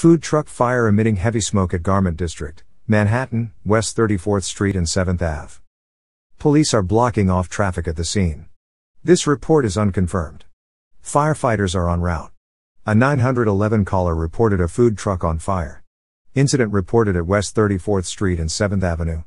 Food truck fire emitting heavy smoke at Garment District, Manhattan, West 34th Street and 7th Ave. Police are blocking off traffic at the scene. This report is unconfirmed. Firefighters are en route. A 911 caller reported a food truck on fire. Incident reported at West 34th Street and 7th Avenue.